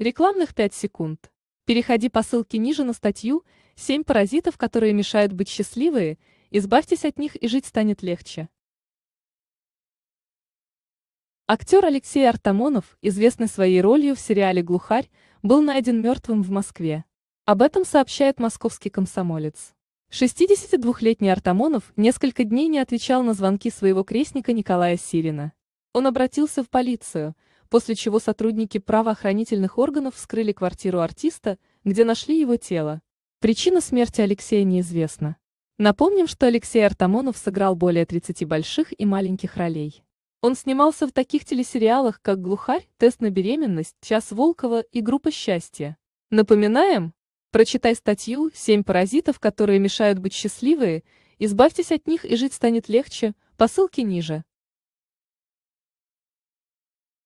Рекламных 5 секунд. Переходи по ссылке ниже на статью «7 паразитов, которые мешают быть счастливые», избавьтесь от них и жить станет легче. Актер Алексей Артамонов, известный своей ролью в сериале «Глухарь», был найден мертвым в Москве. Об этом сообщает московский комсомолец. 62-летний Артамонов несколько дней не отвечал на звонки своего крестника Николая Сирина. Он обратился в полицию – после чего сотрудники правоохранительных органов вскрыли квартиру артиста, где нашли его тело. Причина смерти Алексея неизвестна. Напомним, что Алексей Артамонов сыграл более 30 больших и маленьких ролей. Он снимался в таких телесериалах, как «Глухарь», «Тест на беременность», «Час Волкова» и «Группа счастья». Напоминаем, прочитай статью «Семь паразитов, которые мешают быть счастливые», избавьтесь от них и жить станет легче, по ссылке ниже.